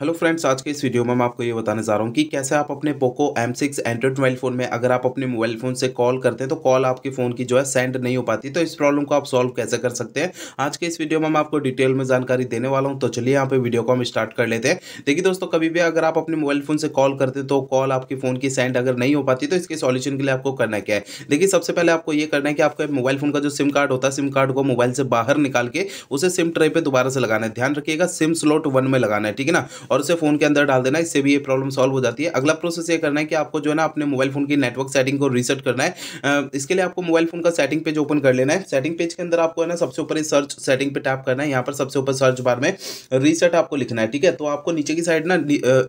hello friends आज के इस वीडियो में मैं आपको ये बताने जा रहा हूँ कि कैसे आप अपने Poco M6 Android mobile phone में अगर आप अपने मोबाइल फ़ोन से कॉल करते हैं तो कॉल आपके फ़ोन की जो है सेंड नहीं हो पाती तो इस प्रॉब्लम को आप सॉल्व कैसे कर सकते हैं आज के इस वीडियो में मैं आपको डिटेल में जानकारी देने वाला हूँ तो चलिए यहाँ पे वीडियो को हम स्टार्ट कर लेते हैं देखिए दोस्तों कभी भी अगर आप अपने मोबाइल फ़ोन से कॉल करते हैं तो कॉल आपके फ़ोन की सेंड अगर नहीं हो पाती तो इसके सॉल्यूशन के लिए आपको करना क्या है देखिए सबसे पहले आपको ये करना है कि आपके मोबाइल फ़ोन का जो सिम कार्ड होता है सिम कार्ड को मोबाइल से बाहर निकाल के उसे सिम ट्रे पर दोबारा से लगाना है ध्यान रखिएगा सिम स्लॉट वन में लगाना है ठीक है ना और उसे फ़ोन के अंदर डाल देना इससे भी ये प्रॉब्लम सॉल्व हो जाती है अगला प्रोसेस ये करना है कि आपको जो है ना अपने मोबाइल फ़ोन की नेटवर्क सेटिंग को रीसेट करना है इसके लिए आपको मोबाइल फ़ोन का सेटिंग पेज ओपन कर लेना है सेटिंग पेज के अंदर आपको है ना सबसे ऊपर सर्च सेटिंग पे टैप करना है यहाँ पर सबसे ऊपर सर्च बार में रीसेट आपको लिखना है ठीक है तो आपको नीचे की साइड ना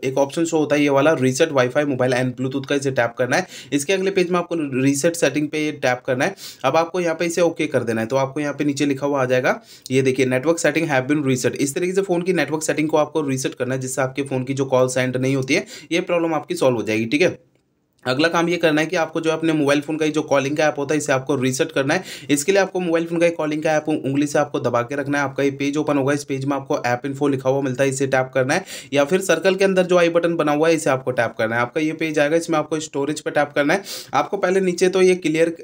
एक ऑप्शन शो होता है ये वाला reset wifi mobile and Bluetooth का इसे टैप करना है इसके अगले पेज में आपको रीसेट सेटिंग पे टैप करना है अब आपको यहाँ पे इसे ओके कर देना है तो आपको यहाँ पे नीचे लिखा हुआ आ जाएगा ये देखिए network setting have been reset इस तरीके से फोन की नेटवर्क सेटिंग को आपको रीसेट करना है जिससे आपके फ़ोन की जो कॉल सेंड नहीं होती है ये प्रॉब्लम आपकी सॉल्व हो जाएगी ठीक है अगला काम ये करना है कि आपको जो अपने मोबाइल फोन का ही जो कॉलिंग का ऐप होता है इसे आपको रीसेट करना है इसके लिए आपको मोबाइल फोन का ही कॉलिंग का ऐप उंगली से आपको दबा के रखना है आपका ये पेज ओपन होगा इस पेज में आपको ऐप फो लिखा हुआ मिलता है इसे टैप करना है या फिर सर्कल के अंदर जो आई बटन बना हुआ है इसे आपको टैप करना है आपका ये पेज आएगा इसमें आपको स्टोरेज पर टैप करना है आपको पहले नीचे तो ये क्लियर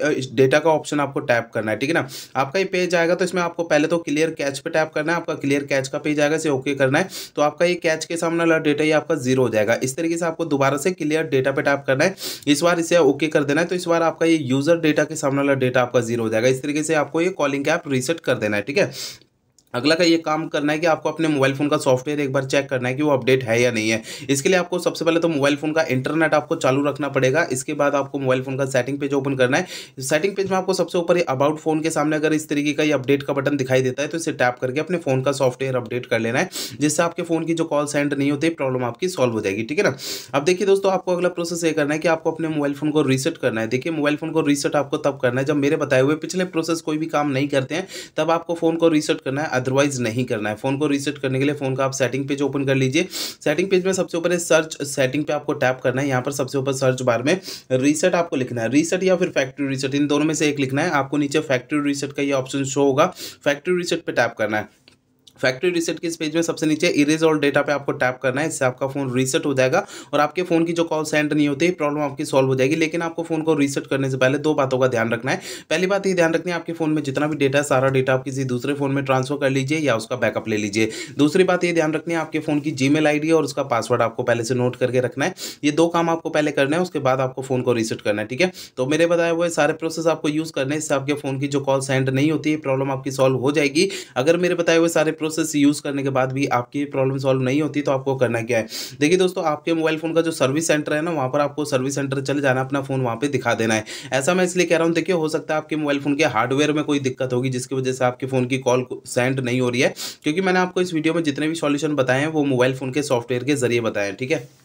डेटा का ऑप्शन आपको टैप करना है ठीक है ना आपका ये पेज आएगा तो इसमें आपको पहले तो क्लियर कैच पर टैप करना है आपका क्लियर कैच का पेज आएगा इसे ओके करना है तो आपका ये कैच के सामने वाला डेटा ये आपका जीरो हो जाएगा इस तरीके से आपको दोबारा से क्लियर डेटा पर टैप करना है इस बार इसे ओके कर देना है तो इस बार आपका ये यूज़र डेटा के सामने वाला डेटा आपका जीरो हो जाएगा इस तरीके से आपको ये कॉलिंग ऐप रिसेट कर देना है ठीक है अगला का ये काम करना है कि आपको अपने मोबाइल फ़ोन का सॉफ्टवेयर एक बार चेक करना है कि वो अपडेट है या नहीं है इसके लिए आपको सबसे पहले तो मोबाइल फ़ोन का इंटरनेट आपको चालू रखना पड़ेगा इसके बाद आपको मोबाइल फ़ोन का सेटिंग पेज ओपन करना है सेटिंग पेज में आपको सबसे ऊपर अबाउट फ़ोन के सामने अगर इस तरीके का ये अपडेट का बटन दिखाई देता है तो इसे टैप करके अपने फ़ोन का सॉफ्टवेयर अपडेट कर लेना है जिससे आपके फ़ोन की जो कॉल सेंड नहीं होती प्रॉब्लम आपकी सॉल्व हो जाएगी ठीक है ना अब देखिए दोस्तों आपको अगला प्रोसेस ये करना है कि आपको अपने मोबाइल फ़ोन को रीसेट करना है देखिए मोबाइल फ़ोन को रीसेट आपको तब करना है जब मेरे बताए हुए पिछले प्रोसेस कोई भी काम नहीं करते हैं तब आपको फ़ोन को रीसेट करना है अदरवाइज नहीं करना है फ़ोन को रीसेट करने के लिए फ़ोन का आप सेटिंग पेज ओपन कर लीजिए सेटिंग पेज में सबसे ऊपर सर्च सेटिंग पे आपको टैप करना है यहाँ पर सबसे ऊपर सर्च बार में रीसेट आपको लिखना है रीसेट या फिर फैक्ट्री रीसेट इन दोनों में से एक लिखना है आपको नीचे फैक्ट्री रीसेट का ये ऑप्शन शो होगा फैक्ट्री रीसेट पर टैप करना है फैक्ट्री रीसेट के इस पेज में सबसे नीचे इरेज और डेटा पे आपको टैप करना है इससे आपका फोन रीसेट हो जाएगा और आपके फोन की जो कॉल सेंड नहीं होती प्रॉब्लम आपकी सॉल्व हो जाएगी लेकिन आपको फोन को रीसेट करने से पहले दो बातों का ध्यान रखना है पहली बात ये ध्यान रखनी है आपके फोन में जितना भी डेटा है सारा डेटा आप किसी दूसरे फोन में ट्रांसफर कर लीजिए या उसका बैकअप ले लीजिए दूसरी बात ये ध्यान रखनी है आपके फोन की जी मेल और उसका पासवर्ड आपको पहले से नोट करके रखना है ये दो काम आपको पहले करना है उसके बाद आपको फोन को रीसेट करना है ठीक है तो मेरे बताए हुए सारे प्रोसेस आपको यूज करने इससे आपके फोन की जो कॉल सेंड नहीं होती है प्रॉब्लम आपकी सॉल्व हो जाएगी अगर मेरे बताए हुए सारे प्रोसेस प्रोसेस यूज़ करने के बाद भी आपकी प्रॉब्लम सॉल्व नहीं होती तो आपको करना क्या है देखिए दोस्तों आपके मोबाइल फ़ोन का जो सर्विस सेंटर है ना वहाँ पर आपको सर्विस सेंटर चले जाना अपना फ़ोन वहाँ पर दिखा देना है ऐसा मैं इसलिए कह रहा हूँ देखिए हो सकता है आपके मोबाइल फ़ोन के हार्डवेयर में कोई दिक्कत होगी जिसकी वजह से आपके फ़ोन की कॉल सेंड नहीं हो रही है क्योंकि मैंने आपको इस वीडियो में जितने भी सॉल्यूशन बताए हैं वो मोबाइल फ़ोन के सॉफ्टवेयर के जरिए बताए हैं ठीक है